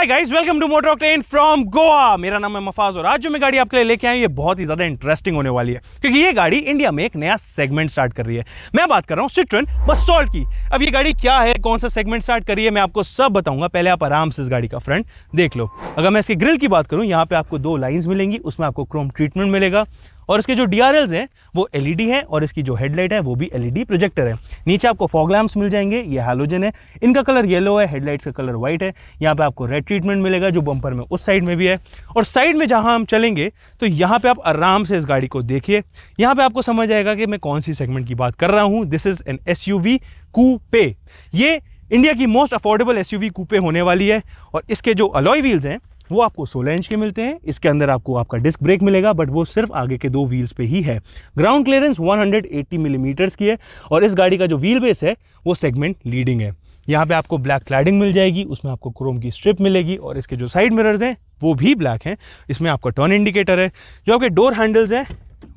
hi guys welcome to motor train from Goa मेरा नाम है मफाज और आज जो मैं गाड़ी आपके लिए लेके आई ये बहुत ही ज़्यादा इंटरेस्टिंग होने वाली है क्योंकि ये गाड़ी इंडिया में एक नया सेगमेंट स्टार्ट कर रही है मैं बात कर रहा हूँ सिट्रन बस सॉल्ट की अब ये गाड़ी क्या है कौन सा सेगमेंट स्टार्ट कर रही है मैं आपको सब बताऊंगा पहले आप आराम से इस गाड़ी का फ्रंट देख लो अगर मैं इसके ग्रिल की बात करूँ यहाँ पे आपको दो लाइन्स मिलेंगी उसमें आपको क्रोम ट्रीटमेंट मिलेगा और इसके जो डी आर एल्स हैं वो एल ई डी है और इसकी जो हेडलाइट है वो भी एल ई डी प्रोजेक्टर है नीचे आपको फॉग लैम्प्स मिल जाएंगे ये हालोजन है इनका कलर येलो है हेडलाइट्स का कलर व्हाइट है यहाँ पर आपको रेड ट्रीटमेंट मिलेगा जो बम्पर में उस साइड में भी है और साइड में जहाँ हम चलेंगे तो यहाँ पर आप आराम से इस गाड़ी को देखिए यहाँ पर आपको समझ आएगा कि मैं कौन सी सेगमेंट की बात कर रहा हूँ this is N S U V coupe ये इंडिया की most affordable S U V coupe होने वाली है और इसके जो अलॉय व्हील्स हैं वो आपको सोलह इंच के मिलते हैं इसके अंदर आपको आपका डिस्क ब्रेक मिलेगा बट वो सिर्फ आगे के दो व्हील्स पे ही है ग्राउंड क्लियरेंस 180 मिलीमीटर्स mm की है और इस गाड़ी का जो व्हील बेस है वो सेगमेंट लीडिंग है यहाँ पे आपको ब्लैक क्लैडिंग मिल जाएगी उसमें आपको क्रोम की स्ट्रिप मिलेगी और इसके जो साइड मिररर्स हैं वो भी ब्लैक हैं इसमें आपका टर्न इंडिकेटर है जो आपके डोर हैंडल्स हैं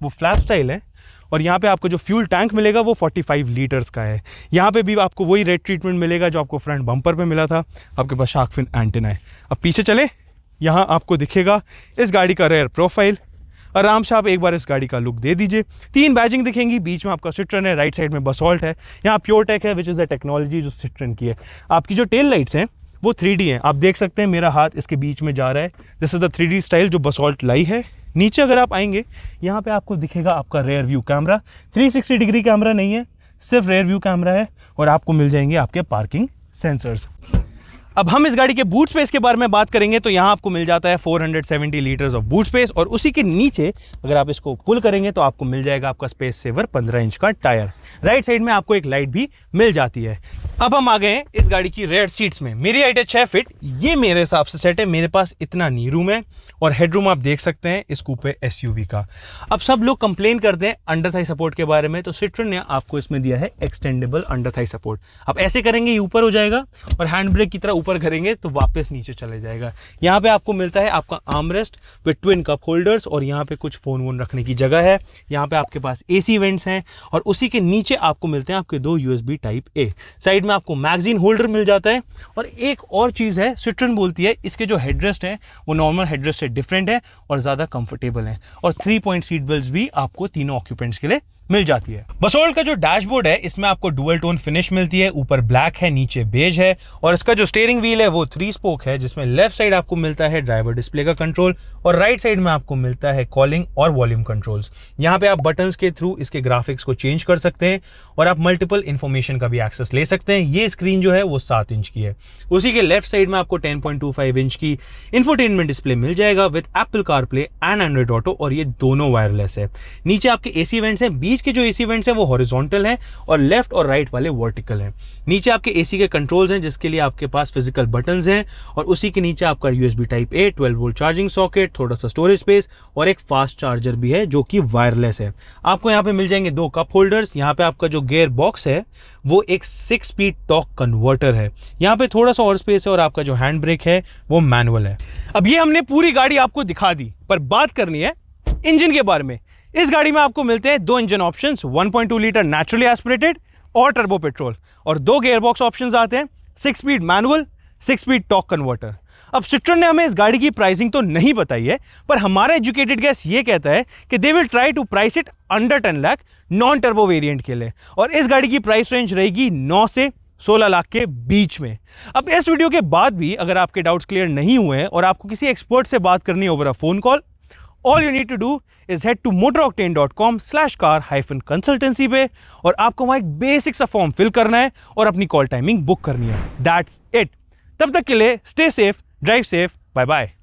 वो फ्लैप स्टाइल है और यहाँ पे आपको जो फ्यूल टैंक मिलेगा वो 45 लीटर्स का है यहाँ पे भी आपको वही रेड ट्रीटमेंट मिलेगा जो आपको फ्रंट बम्पर पे मिला था आपके पास शार्क फिन एंटेना है अब पीछे चले यहाँ आपको दिखेगा इस गाड़ी का रेयर प्रोफाइल आराम से आप एक बार इस गाड़ी का लुक दे दीजिए तीन बैजिंग दिखेंगी बीच में आपका सिट्रन है राइट साइड में बसॉल्ट है यहाँ प्योर टेक है विच इज़ द टेक्नोलॉजी जो सिट्रन की है आपकी जो टेल लाइट्स हैं वो थ्री हैं आप देख सकते हैं मेरा हाथ इसके बीच में जा रहा है this is the three style जो बसॉल्ट लाई है नीचे अगर आप आएंगे यहाँ पे आपको दिखेगा आपका rear view camera 360 degree camera नहीं है सिर्फ रेयर व्यू कैमरा है और आपको मिल जाएंगे आपके पार्किंग सेंसर्स अब हम इस गाड़ी के बूट स्पेस के बारे में बात करेंगे तो यहाँ आपको मिल जाता है 470 लीटर्स ऑफ बूट स्पेस और उसी के नीचे अगर आप इसको पुल करेंगे तो आपको मिल जाएगा आपका स्पेस सेवर 15 इंच का टायर राइट साइड में आपको एक लाइट भी मिल जाती है अब हम आ गए इस गाड़ी की रेड सीट्स में मेरी हाइट है छः फिट ये मेरे हिसाब से सेट है मेरे पास इतना नी रूम है और हेडरूम आप देख सकते हैं इस कूपे एस का अब सब लोग कंप्लेन करते हैं अंडर थाई सपोर्ट के बारे में तो सिट्रन ने आपको इसमें दिया है एक्सटेंडेबल अंडर थाई सपोर्ट आप ऐसे करेंगे ऊपर हो जाएगा और हैंड ब्रेक की तरह ऊपर करेंगे तो वापस नीचे चले जाएगा यहाँ पे आपको मिलता है आपका armrest with twin cup holders और यहाँ पे कुछ फ़ोन वोन रखने की जगह है यहाँ पे आपके पास ए सी वेंट्स हैं और उसी के नीचे आपको मिलते हैं आपके दो यू टाइप ए साइड में आपको मैगजीन होल्डर मिल जाता है और एक और चीज़ है सिट्रन बोलती है इसके जो हेडरेस्ट हैं वो नॉर्मल हेडरेस्ट से डिफरेंट है और ज़्यादा कंफर्टेबल हैं और थ्री पॉइंट सीट बेल्ट भी आपको तीनों ऑक्यूपेंट्स के लिए मिल जाती है बसोल का जो डैशबोर्ड है इसमें आपको डुअल टोन फिनिश मिलती है ऊपर ब्लैक है नीचे बेज है और इसका जो स्टेयरिंग व्हील है वो थ्री स्पोक है जिसमें लेफ्ट साइड आपको मिलता है ड्राइवर डिस्प्ले का कंट्रोल और राइट साइड में आपको मिलता है कॉलिंग और वॉल्यूम कंट्रोल्स यहाँ पे आप बटन के थ्रू इसके ग्राफिक्स को चेंज कर सकते हैं और आप मल्टीपल इन्फॉर्मेशन का भी एक्सेस ले सकते हैं ये स्क्रीन जो है वो सात इंच की है उसी के लेफ्ट साइड में आपको टेन इंच की इन्फोटेनमेंट डिस्प्ले मिल जाएगा with Apple car and Android Auto और ये दोनों वायरलेस है नीचे आपके सी वेंट्स हैं बीस बीच के जो एसी वेंट्स हैं वो हॉरिजॉन्टल हैं और लेफ्ट और राइट वाले वर्टिकल हैं नीचे आपके एसी के कंट्रोल्स हैं जिसके लिए आपके पास फिजिकल बटन्स हैं और उसी के नीचे आपका USB type A twelve volt charging socket थोड़ा सा स्टोरेज स्पेस और एक फास्ट चार्जर भी है जो कि वायरलेस है आपको यहाँ पर मिल जाएंगे दो कप होल्डर्स यहाँ पर आपका जो गेयर बॉक्स है वो एक सिक्स स्पीड टॉक कन्वर्टर है यहाँ पर थोड़ा सा और स्पेस है और आपका जो हैंड ब्रेक है वो मैनुअल है अब ये हमने पूरी गाड़ी आपको दिखा दी पर बात करनी है इंजन के बारे में इस गाड़ी में आपको मिलते हैं दो engine options 1.2 litre naturally aspirated और टर्बो पेट्रोल और दो गेयरबॉक्स ऑप्शंस आते हैं six speed manual six speed torque converter अब सिट्रन ने हमें इस गाड़ी की प्राइसिंग तो नहीं बताई है पर हमारा एजुकेटेड गैस ये कहता है कि they will try to price it under ten lakh non turbo variant के लिए और इस गाड़ी की प्राइस रेंज रहेगी नौ से 16 लाख के बीच में अब इस वीडियो के बाद भी अगर आपके डाउट्स क्लियर नहीं हुए हैं और आपको किसी एक्सपर्ट से बात करनी over a phone call all you need to do is head to motor octane dot com slash car hyphen consultancy पे और आपको वहाँ एक बेसिक सा फॉर्म फिल करना है और अपनी कॉल टाइमिंग बुक करनी है दैट्स इट तब तक के लिए stay safe drive safe bye bye